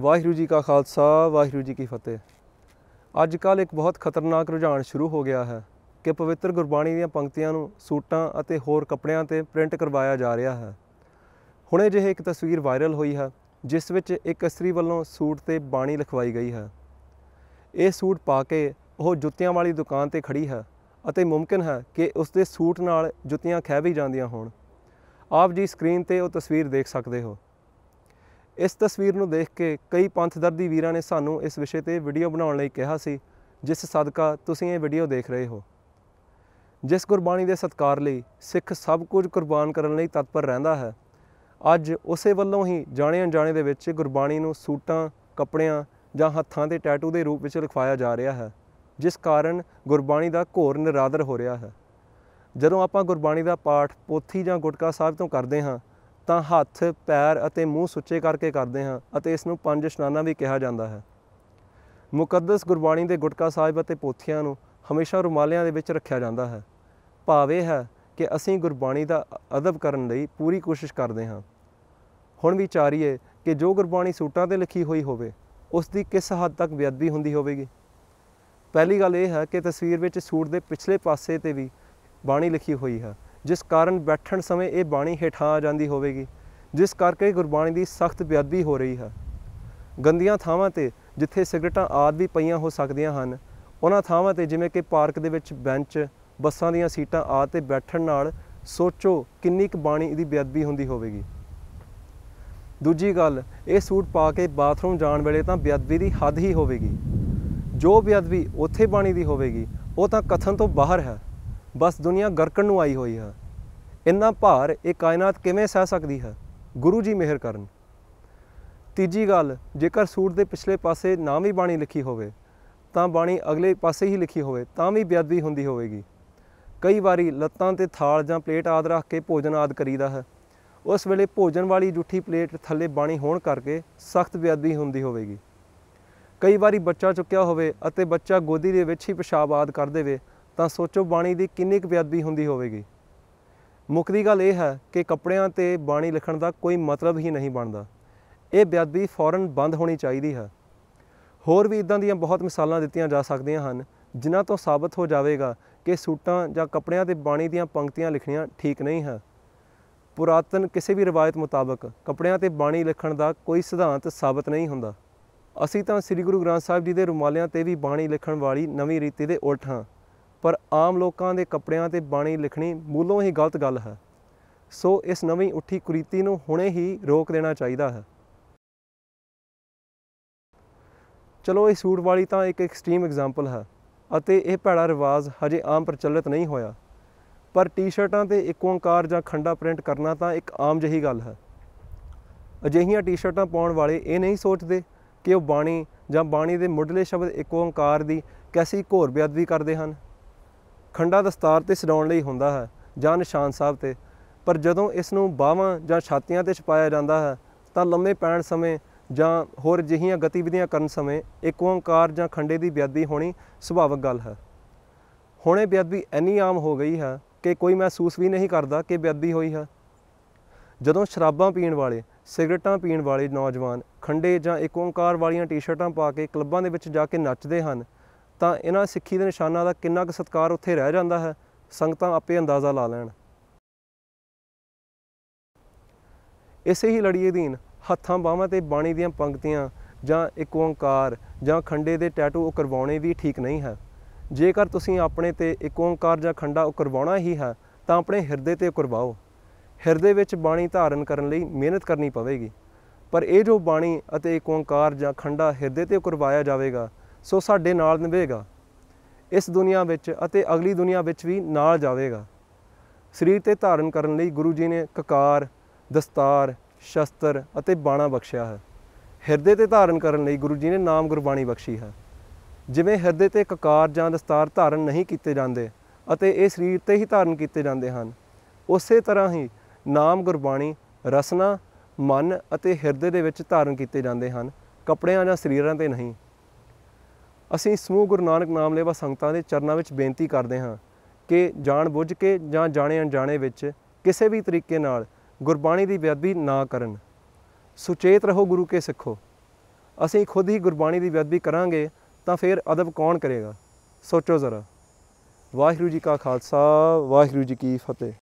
ਵਾਹਿਗੁਰੂ ਜੀ ਕਾ ਖਾਲਸਾ ਵਾਹਿਗੁਰੂ ਜੀ ਕੀ ਫਤਿਹ ਅੱਜ ਕੱਲ ਇੱਕ ਬਹੁਤ ਖਤਰਨਾਕ ਰੁਝਾਨ ਸ਼ੁਰੂ ਹੋ ਗਿਆ ਹੈ ਕਿ ਪਵਿੱਤਰ ਗੁਰਬਾਣੀ ਦੀਆਂ ਪੰਕਤੀਆਂ ਨੂੰ ਸੂਟਾਂ ਅਤੇ ਹੋਰ ਕੱਪੜਿਆਂ ਤੇ ਪ੍ਰਿੰਟ ਕਰਵਾਇਆ ਜਾ ਰਿਹਾ ਹੈ ਹੁਣੇ ਜਿਹੇ ਇੱਕ ਤਸਵੀਰ ਵਾਇਰਲ ਹੋਈ ਹੈ ਜਿਸ ਵਿੱਚ ਇੱਕ ਅਸਰੀ ਵੱਲੋਂ ਸੂਟ ਤੇ ਬਾਣੀ ਲਿਖਵਾਈ ਗਈ ਹੈ ਇਹ ਸੂਟ ਪਾ ਕੇ ਉਹ ਜੁੱਤੀਆਂ ਵਾਲੀ ਦੁਕਾਨ ਤੇ ਖੜੀ ਹੈ ਅਤੇ ਮੁਮਕਿਨ ਹੈ ਕਿ ਉਸ ਦੇ ਸੂਟ ਨਾਲ ਜੁੱਤੀਆਂ ਖਹਿ ਵੀ ਜਾਂਦੀਆਂ ਹੋਣ ਆਪ ਜੀ ਸਕਰੀਨ ਤੇ ਉਹ ਤਸਵੀਰ ਦੇਖ ਸਕਦੇ ਹੋ ਇਸ ਤਸਵੀਰ ਨੂੰ ਦੇਖ ਕੇ ਕਈ ਪੰਥ ਦਰਦੀ ਵੀਰਾਂ ਨੇ ਸਾਨੂੰ ਇਸ ਵਿਸ਼ੇ ਤੇ ਵੀਡੀਓ ਬਣਾਉਣ ਲਈ ਕਿਹਾ ਸੀ ਜਿਸ ਸਦਕਾ ਤੁਸੀਂ ਇਹ ਵੀਡੀਓ ਦੇਖ ਰਹੇ ਹੋ ਜਿਸ ਗੁਰਬਾਣੀ ਦੇ ਸਤਕਾਰ ਲਈ ਸਿੱਖ ਸਭ ਕੁਝ ਕੁਰਬਾਨ ਕਰਨ ਲਈ ਤਤਪਰ ਰਹਿੰਦਾ ਹੈ ਅੱਜ ਉਸੇ ਵੱਲੋਂ ਹੀ ਜਾਣੇ ਅਣਜਾਣੇ ਦੇ ਵਿੱਚ ਗੁਰਬਾਣੀ ਨੂੰ ਸੂਟਾਂ ਕੱਪੜਿਆਂ ਜਾਂ ਹੱਥਾਂ ਤੇ ਟੈਟੂ ਦੇ ਰੂਪ ਵਿੱਚ ਲਿਖਵਾਇਆ ਜਾ ਰਿਹਾ ਹੈ ਜਿਸ ਕਾਰਨ ਗੁਰਬਾਣੀ ਦਾ ਘੋਰ ਨਿਰਾਦਰ ਹੋ ਰਿਹਾ ਹੈ ਜਦੋਂ ਆਪਾਂ ਗੁਰਬਾਣੀ ਦਾ ਪਾਠ ਪੋਥੀ ਜਾਂ ਗੁਟਕਾ ਸਾਹਿਬ ਤੋਂ ਕਰਦੇ ਹਾਂ ਤਾਂ ਹੱਥ ਪੈਰ ਅਤੇ ਮੂੰਹ ਸੁੱਚੇ ਕਰਕੇ ਕਰਦੇ ਹਾਂ ਅਤੇ ਇਸ ਨੂੰ ਪੰਜ ਇਸ਼ਨਾਨਾ ਵੀ ਕਿਹਾ ਜਾਂਦਾ ਹੈ ਮੁਕੱਦਸ ਗੁਰਬਾਣੀ ਦੇ ਗੁਟਕਾ ਸਾਹਿਬ ਅਤੇ ਪੋਥੀਆਂ ਨੂੰ ਹਮੇਸ਼ਾ ਰੁਮਾਲਿਆਂ ਦੇ ਵਿੱਚ ਰੱਖਿਆ ਜਾਂਦਾ ਹੈ ਭਾਵੇਂ ਹੈ ਕਿ ਅਸੀਂ ਗੁਰਬਾਣੀ ਦਾ ਅਦਬ ਕਰਨ ਲਈ ਪੂਰੀ ਕੋਸ਼ਿਸ਼ ਕਰਦੇ ਹਾਂ ਹੁਣ ਵਿਚਾਰੀਏ ਕਿ ਜੋ ਗੁਰਬਾਣੀ ਸੂਟਾਂ ਤੇ ਲਿਖੀ ਹੋਈ ਹੋਵੇ ਉਸ ਦੀ ਕਿਸ ਹੱਦ ਤੱਕ ਵਿਅਦਬੀ ਹੁੰਦੀ ਹੋਵੇਗੀ ਪਹਿਲੀ ਗੱਲ ਇਹ ਹੈ ਕਿ ਤਸਵੀਰ ਵਿੱਚ ਸੂਟ ਦੇ ਪਿਛਲੇ ਪਾਸੇ ਤੇ ਵੀ ਬਾਣੀ ਲਿਖੀ ਹੋਈ ਹੈ ਜਿਸ ਕਾਰਨ ਬੈਠਣ ਸਮੇਂ ਇਹ ਬਾਣੀ ਹੇਠਾਂ ਆ ਜਾਂਦੀ ਹੋਵੇਗੀ ਜਿਸ ਕਰਕੇ ਗੁਰਬਾਣੀ ਦੀ ਸਖਤ ਬੇਅਦਬੀ ਹੋ ਰਹੀ ਹੈ ਗੰਦੀਆਂ ਥਾਵਾਂ ਤੇ ਜਿੱਥੇ ਸਿਗਰਟਾਂ ਆਦ ਵੀ ਪਈਆਂ ਹੋ ਸਕਦੀਆਂ ਹਨ ਉਹਨਾਂ ਥਾਵਾਂ ਤੇ ਜਿਵੇਂ ਕਿ ਪਾਰਕ ਦੇ ਵਿੱਚ ਬੈਂਚ ਬੱਸਾਂ ਦੀਆਂ ਸੀਟਾਂ ਆਦ ਤੇ ਬੈਠਣ ਨਾਲ ਸੋਚੋ ਕਿੰਨੀ ਕੁ ਬਾਣੀ ਦੀ ਬੇਅਦਬੀ ਹੁੰਦੀ ਹੋਵੇਗੀ ਦੂਜੀ ਗੱਲ ਇਹ ਸੂਟ ਪਾ ਕੇ ਬਾਥਰੂਮ ਜਾਣ ਵੇਲੇ ਤਾਂ ਬੇਅਦਬੀ ਦੀ ਹੱਦ ਹੀ ਹੋਵੇਗੀ ਜੋ ਬੇਅਦਬੀ ਉੱਥੇ ਬਾਣੀ ਦੀ ਹੋਵੇਗੀ ਉਹ ਤਾਂ ਕਥਨ ਤੋਂ ਬਾਹਰ ਹੈ ਬਸ ਦੁਨੀਆ ਗਰਕਣ ਨੂੰ ਆਈ ਹੋਈ ਹੈ ਇੰਨਾ ਭਾਰ ਇਹ ਕਾਇਨਾਤ ਕਿਵੇਂ ਸਹਿ ਸਕਦੀ ਹੈ ਗੁਰੂ ਜੀ ਮਿਹਰ ਕਰਨ ਤੀਜੀ ਗੱਲ ਜੇਕਰ ਸੂਟ ਦੇ ਪਿਛਲੇ ਪਾਸੇ ਨਾ ਵੀ ਬਾਣੀ ਲਿਖੀ ਹੋਵੇ ਤਾਂ ਬਾਣੀ ਅਗਲੇ ਪਾਸੇ ਹੀ ਲਿਖੀ ਹੋਵੇ ਤਾਂ ਵੀ ਬੇਅਦਬੀ ਹੁੰਦੀ ਹੋਵੇਗੀ ਕਈ ਵਾਰੀ ਲੱਤਾਂ ਤੇ ਥਾਲ ਜਾਂ ਪਲੇਟ ਆਦ ਰੱਖ ਕੇ ਭੋਜਨ ਆਦ ਕਰੀਦਾ ਹੈ ਉਸ ਵੇਲੇ ਭੋਜਨ ਵਾਲੀ ਜੁੱਠੀ ਪਲੇਟ ਥੱਲੇ ਬਾਣੀ ਹੋਣ ਕਰਕੇ ਸਖਤ ਬੇਅਦਬੀ ਹੁੰਦੀ ਹੋਵੇਗੀ ਕਈ ਵਾਰੀ ਬੱਚਾ ਚੁੱਕਿਆ ਹੋਵੇ ਅਤੇ ਬੱਚਾ ਗੋਦੀ ਦੇ ਵਿੱਚ ਹੀ ਪਿਸ਼ਾਬ ਆਦ ਕਰ ਦੇਵੇ ਤਾਂ ਸੋਚੋ ਬਾਣੀ ਦੀ ਕਿੰਨੀ ਕੁ ਬੇਅਦਬੀ ਹੁੰਦੀ ਹੋਵੇਗੀ ਮੁੱਕਦੀ ਗੱਲ ਇਹ ਹੈ ਕਿ ਕੱਪੜਿਆਂ ਤੇ ਬਾਣੀ ਲਿਖਣ ਦਾ ਕੋਈ ਮਤਲਬ ਹੀ ਨਹੀਂ ਬਣਦਾ ਇਹ ਬੇਅਦਬੀ ਫੌਰਨ ਬੰਦ ਹੋਣੀ ਚਾਹੀਦੀ ਹੈ ਹੋਰ ਵੀ ਇਦਾਂ ਦੀਆਂ ਬਹੁਤ ਮਿਸਾਲਾਂ ਦਿੱਤੀਆਂ ਜਾ ਸਕਦੀਆਂ ਹਨ ਜਿਨ੍ਹਾਂ ਤੋਂ ਸਾਬਤ ਹੋ ਜਾਵੇਗਾ ਕਿ ਸੂਟਾਂ ਜਾਂ ਕੱਪੜਿਆਂ ਤੇ ਬਾਣੀ ਦੀਆਂ ਪੰਕਤੀਆਂ ਲਿਖਣੀਆਂ ਠੀਕ ਨਹੀਂ ਹੈ ਪੁਰਾਤਨ ਕਿਸੇ ਵੀ ਰਵਾਇਤ ਮੁਤਾਬਕ ਕੱਪੜਿਆਂ ਤੇ ਬਾਣੀ ਲਿਖਣ ਦਾ ਕੋਈ ਸਿਧਾਂਤ ਸਾਬਤ ਨਹੀਂ ਹੁੰਦਾ ਅਸੀਂ ਤਾਂ ਸ੍ਰੀ ਗੁਰੂ ਗ੍ਰੰਥ ਸਾਹਿਬ ਜੀ ਦੇ ਰੁਮਾਲਿਆਂ ਤੇ ਵੀ ਬਾਣੀ ਲਿਖਣ ਵਾਲੀ ਨਵੀਂ ਰੀਤੀ ਦੇ ਉਲਟ ਹਾਂ ਪਰ ਆਮ ਲੋਕਾਂ ਦੇ ਕੱਪੜਿਆਂ ਤੇ ਬਾਣੀ ਲਿਖਣੀ ਮੂਲੋਂ ਹੀ ਗਲਤ ਗੱਲ ਹੈ ਸੋ ਇਸ ਨਵੀਂ ਉੱਠੀ ਕੁਰੀਤੀ ਨੂੰ ਹੁਣੇ ਹੀ ਰੋਕ ਦੇਣਾ ਚਾਹੀਦਾ ਹੈ ਚਲੋ ਇਹ ਸੂਟ ਵਾਲੀ ਤਾਂ ਇੱਕ ਐਕਸਟ੍ਰੀਮ ਐਗਜ਼ਾਮਪਲ ਹੈ ਅਤੇ ਇਹ ਭੈੜਾ ਰਿਵਾਜ ਹਜੇ ਆਮ ਪ੍ਰਚਲਿਤ ਨਹੀਂ ਹੋਇਆ ਪਰ ਟੀ-ਸ਼ਰਟਾਂ ਤੇ ਇੱਕ ਓੰਕਾਰ ਜਾਂ ਖੰਡਾ ਪ੍ਰਿੰਟ ਕਰਨਾ ਤਾਂ ਇੱਕ ਆਮ ਜਹੀ ਗੱਲ ਹੈ ਅਜਿਹੀਆਂ ਟੀ-ਸ਼ਰਟਾਂ ਪਾਉਣ ਵਾਲੇ ਇਹ ਨਹੀਂ ਸੋਚਦੇ ਕਿ ਉਹ ਬਾਣੀ ਜਾਂ ਬਾਣੀ ਦੇ ਮੁੱਢਲੇ ਸ਼ਬਦ ਇੱਕ ਓੰਕਾਰ ਦੀ ਕੈਸੀ ਘੋਰ ਬੇਅਦਬੀ ਕਰਦੇ ਹਨ ਖੰਡਾ ਦਸਤਾਰ ਤੇ ਸਜਾਉਣ ਲਈ ਹੁੰਦਾ ਹੈ ਜਾਂ ਨਿਸ਼ਾਨ ਸਾਹਿਬ ਤੇ ਪਰ ਜਦੋਂ ਇਸ ਨੂੰ ਬਾਹਾਂ ਜਾਂ ਛਾਤੀਆਂ ਤੇ ਛਪਾਇਆ ਜਾਂਦਾ ਹੈ ਤਾਂ ਲੰਮੇ ਪੈਣ ਸਮੇਂ ਜਾਂ ਹੋਰ ਜਿਹੀਆਂ ਗਤੀਵਿਧੀਆਂ ਕਰਨ ਸਮੇਂ ਇੱਕ ਓੰਕਾਰ ਜਾਂ ਖੰਡੇ ਦੀ ਬਿਆਦੀ ਹੋਣੀ ਸੁਭਾਵਕ ਗੱਲ ਹੈ ਹੁਣ ਇਹ ਬਿਆਦੀ ਇੰਨੀ ਆਮ ਹੋ ਗਈ ਹੈ ਕਿ ਕੋਈ ਮਹਿਸੂਸ ਵੀ ਨਹੀਂ ਕਰਦਾ ਕਿ ਬਿਆਦੀ ਹੋਈ ਹੈ ਜਦੋਂ ਸ਼ਰਾਬਾਂ ਪੀਣ ਵਾਲੇ ਸਿਗਰਟਾਂ ਪੀਣ ਵਾਲੇ ਨੌਜਵਾਨ ਖੰਡੇ ਜਾਂ ਇੱਕ ਓੰਕਾਰ ਵਾਲੀਆਂ ਟੀ-ਸ਼ਰਟਾਂ ਪਾ ਕੇ ਕਲੱਬਾਂ ਦੇ ਵਿੱਚ ਜਾ ਕੇ ਨੱਚਦੇ ਹਨ ਤਾਂ ਇਹਨਾਂ ਸਿੱਖੀ ਦੇ ਨਿਸ਼ਾਨਾਂ ਦਾ ਕਿੰਨਾ ਕੁ ਸਤਕਾਰ ਉੱਥੇ ਰਹਿ ਜਾਂਦਾ ਹੈ ਸੰਗਤਾਂ ਆਪੇ ਅੰਦਾਜ਼ਾ ਲਾ ਲੈਣ ਇਸੇ ਹੀ ਲੜੀ ਅਧੀਨ ਹੱਥਾਂ ਬਾਹਾਂ ਤੇ ਬਾਣੀ ਦੀਆਂ ਪੰਕਤੀਆਂ ਜਾਂ ਇੱਕ ਓੰਕਾਰ ਜਾਂ ਖੰਡੇ ਦੇ ਟੈਟੂ ਉਹ ਕਰਵਾਉਣੇ ਵੀ ਠੀਕ ਨਹੀਂ ਹੈ ਜੇਕਰ ਤੁਸੀਂ ਆਪਣੇ ਤੇ ਇੱਕ ਓੰਕਾਰ ਜਾਂ ਖੰਡਾ ਉਹ ਕਰਵਾਉਣਾ ਹੀ ਹੈ ਤਾਂ ਆਪਣੇ ਹਿਰਦੇ ਤੇ ਕਰਵਾਓ ਹਿਰਦੇ ਵਿੱਚ ਬਾਣੀ ਧਾਰਨ ਕਰਨ ਲਈ ਮਿਹਨਤ ਕਰਨੀ ਪਵੇਗੀ ਪਰ ਇਹ ਜੋ ਬਾਣੀ ਅਤੇ ਇੱਕ ਓੰਕਾਰ ਜਾਂ ਖੰਡਾ ਹਿਰਦੇ ਤੇ ਕਰਵਾਇਆ ਜਾਵੇਗਾ ਸੋ ਸਾਡੇ ਨਾਲ ਨਿਭੇਗਾ ਇਸ ਦੁਨੀਆ ਵਿੱਚ ਅਤੇ ਅਗਲੀ ਦੁਨੀਆ ਵਿੱਚ ਵੀ ਨਾਲ ਜਾਵੇਗਾ ਸਰੀਰ ਤੇ ਧਾਰਨ ਕਰਨ ਲਈ ਗੁਰੂ ਜੀ ਨੇ ਕਕਾਰ ਦਸਤਾਰ ਸ਼ਸਤਰ ਅਤੇ ਬਾਣਾ ਬਖਸ਼ਿਆ ਹੈ ਹਿਰਦੇ ਤੇ ਧਾਰਨ ਕਰਨ ਲਈ ਗੁਰੂ ਜੀ ਨੇ ਨਾਮ ਗੁਰਬਾਣੀ ਬਖਸ਼ੀ ਹੈ ਜਿਵੇਂ ਹਿਰਦੇ ਤੇ ਕਕਾਰ ਜਾਂ ਦਸਤਾਰ ਧਾਰਨ ਨਹੀਂ ਕੀਤੇ ਜਾਂਦੇ ਅਤੇ ਇਹ ਸਰੀਰ ਤੇ ਹੀ ਧਾਰਨ ਕੀਤੇ ਜਾਂਦੇ ਹਨ ਉਸੇ ਤਰ੍ਹਾਂ ਹੀ ਨਾਮ ਗੁਰਬਾਣੀ ਰਸਨਾ ਮਨ ਅਤੇ ਹਿਰਦੇ ਦੇ ਵਿੱਚ ਧਾਰਨ ਕੀਤੇ ਜਾਂਦੇ ਹਨ ਕੱਪੜਿਆਂ ਜਾਂ ਸਰੀਰਾਂ ਤੇ ਨਹੀਂ ਅਸੀਂ ਸਮੂਹ ਗੁਰੂ ਨਾਨਕ ਨਾਮ ਲੈਵਾ ਸੰਗਤਾਂ ਦੇ ਚਰਨਾਂ ਵਿੱਚ ਬੇਨਤੀ ਕਰਦੇ ਹਾਂ ਕਿ ਜਾਣ ਬੁੱਝ ਕੇ ਜਾਂ ਜਾਣੇ ਅਣਜਾਣੇ ਵਿੱਚ ਕਿਸੇ ਵੀ ਤਰੀਕੇ ਨਾਲ ਗੁਰਬਾਣੀ ਦੀ ਵਿਅਦਬੀ ਨਾ ਕਰਨ ਸੁਚੇਤ ਰਹੋ ਗੁਰੂ ਕੇ ਸਿੱਖੋ ਅਸੀਂ ਖੁਦ ਹੀ ਗੁਰਬਾਣੀ ਦੀ ਵਿਅਦਬੀ ਕਰਾਂਗੇ ਤਾਂ ਫਿਰ ਅਦਬ ਕੌਣ ਕਰੇਗਾ ਸੋਚੋ ਜ਼ਰਾ ਵਾਹਿਗੁਰੂ ਜੀ ਕਾ ਖਾਲਸਾ ਵਾਹਿਗੁਰੂ ਜੀ ਕੀ ਫਤਿਹ